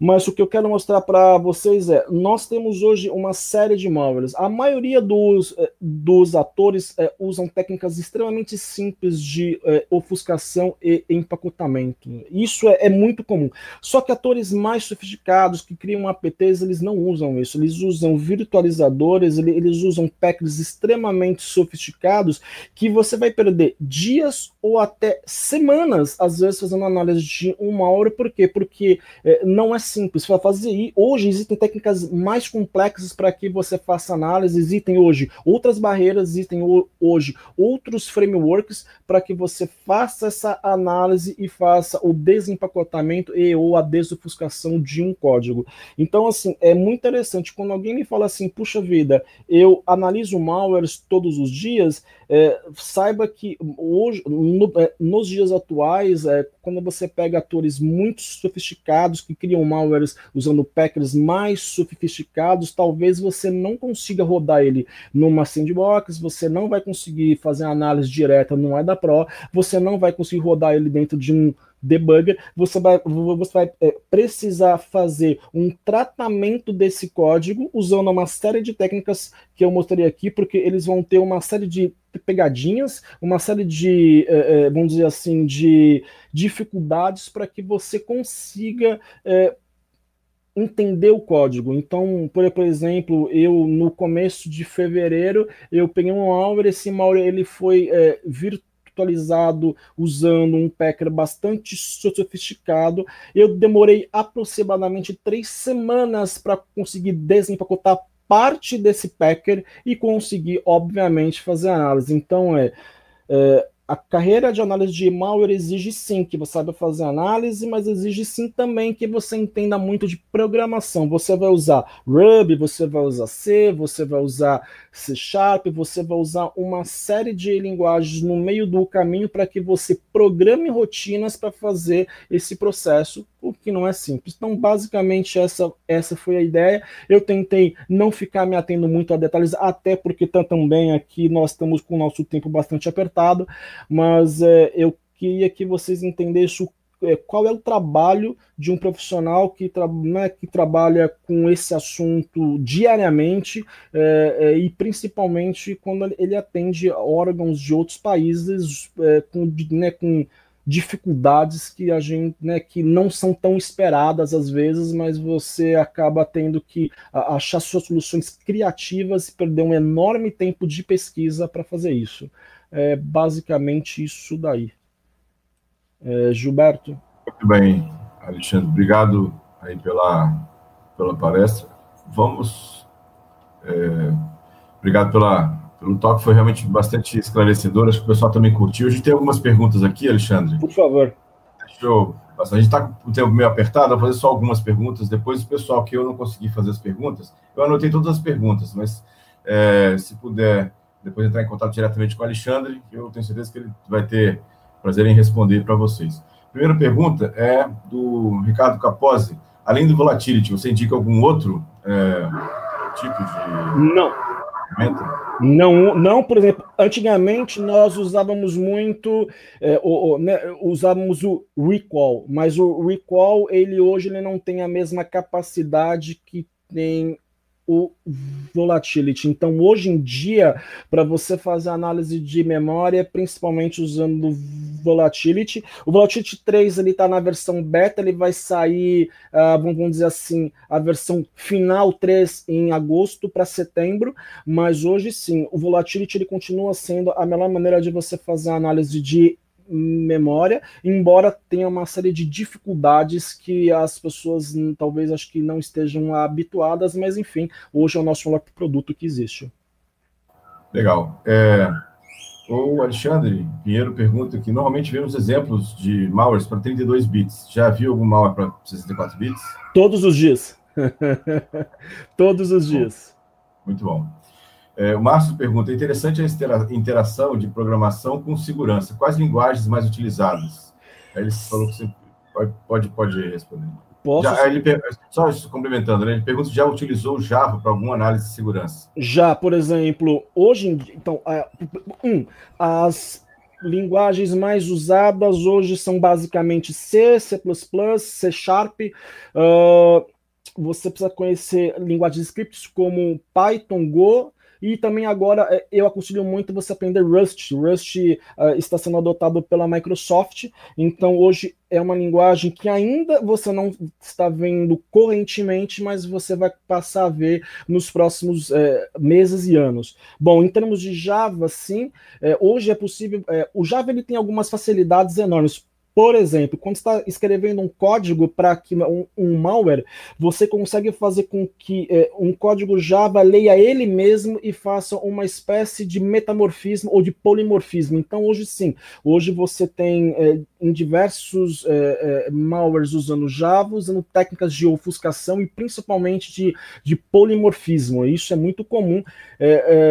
mas o que eu quero mostrar para vocês é: nós temos hoje uma série de móveis. A maioria dos, eh, dos atores é, usam técnicas extremamente simples de é, ofuscação e empacotamento. Isso é, é, muito comum. Só que atores mais sofisticados que criam apts, eles não usam isso. Eles usam virtualizadores, eles usam packs extremamente sofisticados que você vai perder dias ou até semanas, às vezes, fazendo análise de uma hora. Por quê? Porque não é simples para fazer. E hoje existem técnicas mais complexas para que você faça análise. Existem hoje outras barreiras, existem hoje outros frameworks para que você faça essa análise e faça o desempacotamento e ou a desofuscação de um código. Então, assim, é muito interessante quando alguém me fala assim: puxa vida, eu analiso malwares todos os dias. É, saiba que hoje, no, é, nos dias atuais, é, quando você pega atores muito sofisticados que criam firmwares, usando packers mais sofisticados, talvez você não consiga rodar ele numa sandbox, você não vai conseguir fazer análise direta no AIDA é Pro, você não vai conseguir rodar ele dentro de um debugger, você vai, você vai é, precisar fazer um tratamento desse código usando uma série de técnicas que eu mostrei aqui, porque eles vão ter uma série de pegadinhas, uma série de, é, é vamos dizer assim, de dificuldades para que você consiga é, entender o código. Então, por, por, exemplo, eu no começo de fevereiro eu peguei um malware, esse malware ele foi é, virtualizado usando um packer bastante sofisticado. Eu demorei aproximadamente três semanas para conseguir desempacotar parte desse packer e conseguir, obviamente, fazer análise. Então, é, é a carreira de análise de malware exige sim que você saiba fazer análise, mas exige sim também que você entenda muito de programação. Você vai usar Ruby, você vai usar C, você vai usar C Sharp, você vai usar uma série de linguagens no meio do caminho para que você programe rotinas para fazer esse processo o que não é simples. Então, basicamente, essa, essa foi a ideia. Eu tentei não ficar me atendo muito a detalhes, até porque tá também aqui nós estamos com o nosso tempo bastante apertado, mas é, eu queria que vocês entendessem é, qual é o trabalho de um profissional que, tra né, que trabalha com esse assunto diariamente é, é, e principalmente quando ele atende órgãos de outros países é, com, né, com dificuldades que a gente, né, que não são tão esperadas às vezes, mas você acaba tendo que achar suas soluções criativas e perder um enorme tempo de pesquisa para fazer isso. É basicamente isso daí. É, Gilberto? Muito bem, Alexandre, obrigado aí pela, pela palestra. Vamos. É, obrigado pela pelo toque, foi realmente bastante esclarecedor. Acho que o pessoal também curtiu. A gente tem algumas perguntas aqui, Alexandre. Por favor. Deixa A gente está com o tempo meio apertado, vou fazer só algumas perguntas. Depois, o pessoal que eu não consegui fazer as perguntas, eu anotei todas as perguntas, mas é, se puder depois entrar em contato diretamente com o Alexandre, eu tenho certeza que ele vai ter prazer em responder para vocês. Primeira pergunta é do Ricardo Capozzi. Além do volatility, você indica algum outro é, tipo de. Não. Momento? Não, não, por exemplo, antigamente nós usávamos muito, é, o, o, né, usávamos o recall, mas o recall ele hoje ele não tem a mesma capacidade que tem o volatility. Então, hoje em dia, para você fazer análise de memória, principalmente usando volatility, o volatility 3 ele está na versão beta, ele vai sair, uh, vamos dizer assim, a versão final 3 em agosto para setembro, mas hoje sim, o volatility ele continua sendo a melhor maneira de você fazer análise de memória, embora tenha uma série de dificuldades que as pessoas hum, talvez acho que não estejam habituadas, mas enfim, hoje é o nosso único produto que existe. Legal. É, o Alexandre Pinheiro pergunta que normalmente vemos exemplos de malwares para 32 bits. Já viu algum malware para 64 bits? Todos os dias. [LAUGHS] Todos os dias. Muito bom. É, o Márcio pergunta: é interessante a interação de programação com segurança. Quais linguagens mais utilizadas? Aí ele falou que você pode, pode, pode responder. Posso? Já, ele, só complementando, né, ele pergunta se já utilizou o Java para alguma análise de segurança. Já, por exemplo, hoje em dia. Então, um, as linguagens mais usadas hoje são basicamente C, C, C Sharp. Uh, você precisa conhecer linguagens de scripts como Python, Go e também agora é, eu aconselho muito você aprender Rust. Rust uh, está sendo adotado pela Microsoft, então hoje é uma linguagem que ainda você não está vendo correntemente, mas você vai passar a ver nos próximos é, meses e anos. Bom, em termos de Java, sim, é, hoje é possível. É, o Java ele tem algumas facilidades enormes por exemplo, quando está escrevendo um código para que um, um, malware, você consegue fazer com que é, um código Java leia ele mesmo e faça uma espécie de metamorfismo ou de polimorfismo. Então, hoje sim, hoje você tem é, em diversos é, é malwares usando Java, usando técnicas de ofuscação e principalmente de, de polimorfismo. Isso é muito comum é,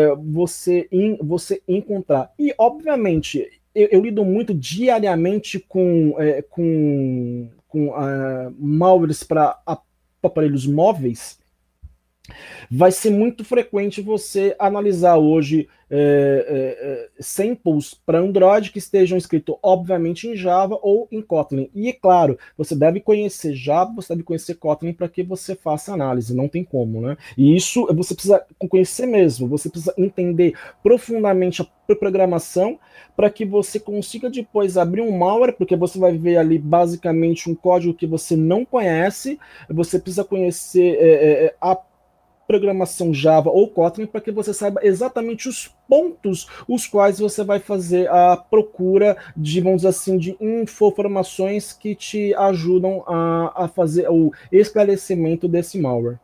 é, você, in, você encontrar. E, obviamente, eu, eu lido muito diariamente com, é, com, com uh, malwares para aparelhos móveis vai ser muito frequente você analisar hoje é, é, é samples para Android que estejam escritos, obviamente, em Java ou em Kotlin. E, é claro, você deve conhecer Java, você deve conhecer Kotlin para que você faça análise, não tem como, né? E isso é, você precisa conhecer mesmo, você precisa entender profundamente a programação para que você consiga depois abrir um malware, porque você vai ver ali basicamente um código que você não conhece, você precisa conhecer é, é a programação Java ou Kotlin para que você saiba exatamente os pontos os quais você vai fazer a procura de, vamos dizer assim, de informações que te ajudam a, a fazer o esclarecimento desse malware.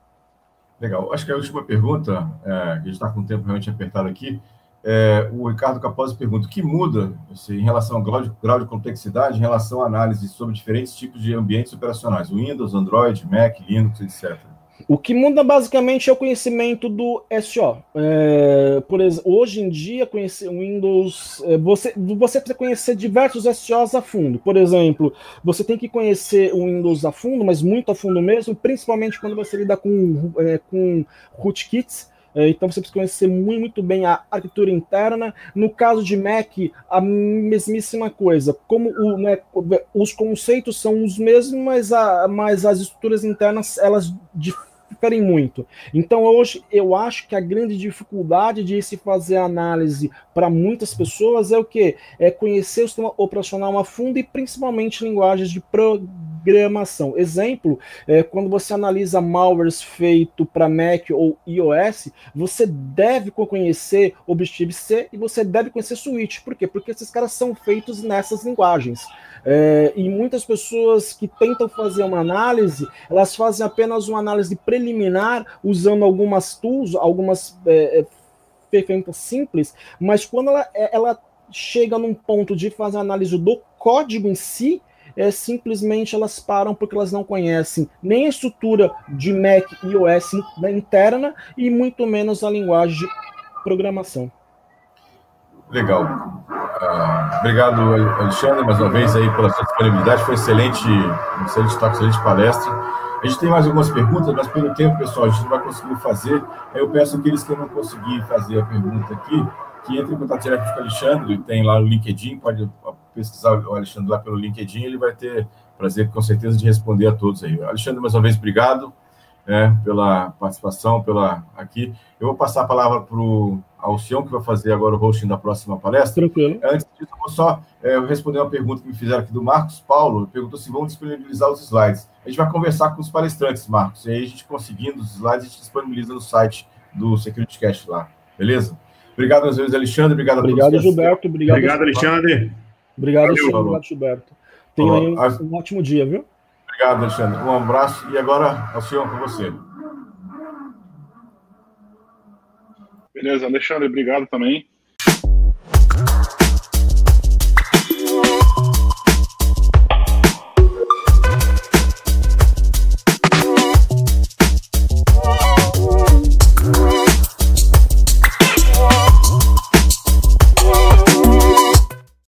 Legal. Acho que a última pergunta, é, que a gente está com o tempo realmente apertado aqui, é, o Ricardo Capozzi pergunta, o que muda assim, em relação ao grau de, grau de, complexidade, em relação à análise sobre diferentes tipos de ambientes operacionais, Windows, Android, Mac, Linux, etc.? O que muda basicamente é o conhecimento do SO. É, por exemplo, hoje em dia, conhecer o Windows, é, você, você precisa conhecer diversos SOs a fundo. Por exemplo, você tem que conhecer o Windows a fundo, mas muito a fundo mesmo, principalmente quando você lida com, é, com rootkits. É, então você precisa conhecer muito, bem a arquitetura interna. No caso de Mac, a mesmíssima coisa. Como o, né, os conceitos são os mesmos, mas, a, mas as estruturas internas elas diferem ficarem muito. Então hoje eu acho que a grande dificuldade de se fazer análise para muitas pessoas é o que? É conhecer o sistema operacional a fundo e principalmente linguagens de programação. Exemplo, é, quando você analisa malwares feito para Mac ou iOS, você deve conhecer Objective-C e você deve conhecer Switch. Por quê? Porque esses caras são feitos nessas linguagens. É, e muitas pessoas que tentam fazer uma análise, elas fazem apenas uma análise preliminar, usando algumas tools, algumas é, é ferramentas simples, mas quando ela, é, ela chega num ponto de fazer análise do código em si, é, simplesmente elas param porque elas não conhecem nem a estrutura de Mac e OS interna e muito menos a linguagem de programação. Legal. Ah, obrigado, Alexandre, mais uma vez aí pela sua disponibilidade. Foi excelente, excelente toque, excelente palestra. A gente tem mais algumas perguntas, mas pelo tempo, pessoal, a gente não vai conseguir fazer. Eu peço aqueles que não conseguirem fazer a pergunta aqui, que entre em contato direto com o Alexandre, tem lá o LinkedIn, pode pesquisar o Alexandre lá pelo LinkedIn, ele vai ter prazer, com certeza, de responder a todos aí. Alexandre, mais uma vez, obrigado né, pela participação, pela aqui. Eu vou passar a palavra para o Alcion, que vai fazer agora o hosting da próxima palestra. Tranquilo. Antes disso, eu vou só é, responder uma pergunta que me fizeram aqui do Marcos Paulo. Perguntou se vão disponibilizar os slides. A gente vai conversar com os palestrantes, Marcos. E aí, a gente conseguindo os slides, a gente disponibiliza no site do SecurityCast lá. Beleza? Obrigado mais uma vez, Alexandre. Obrigado, obrigado Gilberto. Obrigado, obrigado Alexandre. Obrigado, Alexandre. Obrigado, Gilberto. Tenha um, um ótimo dia, viu? Obrigado, Alexandre. Um abraço. E agora, Alcion, com você. Beleza, Alexandre, obrigado também.